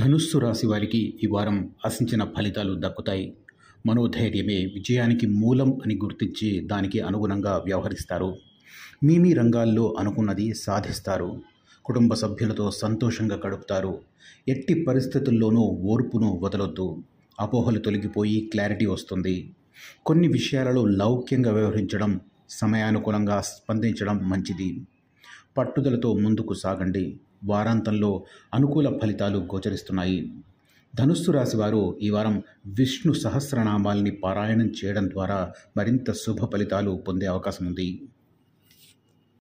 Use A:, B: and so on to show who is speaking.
A: ధనుస్సు రాశి వారికి ఈ వారం ఆశించిన ఫలితాలు దక్కుతాయి మనోధైర్యమే విజయానికి మూలం అని గుర్తించి దానికి అనుగుణంగా వ్యవహరిస్తారు మీ మీ రంగాల్లో అనుకున్నది సాధిస్తారు కుటుంబ సభ్యులతో సంతోషంగా గడుపుతారు ఎట్టి పరిస్థితుల్లోనూ ఓర్పును వదలొద్దు అపోహలు తొలగిపోయి క్లారిటీ వస్తుంది కొన్ని విషయాలలో లౌక్యంగా వ్యవహరించడం సమయానుకూలంగా స్పందించడం మంచిది పట్టుదలతో ముందుకు సాగండి వారాంతంలో అనుకూల ఫలితాలు గోచరిస్తున్నాయి ధనుస్సు రాశి వారు ఈ వారం విష్ణు సహస్రనామాల్ని పారాయణం చేయడం ద్వారా మరింత శుభ ఫలితాలు పొందే అవకాశం ఉంది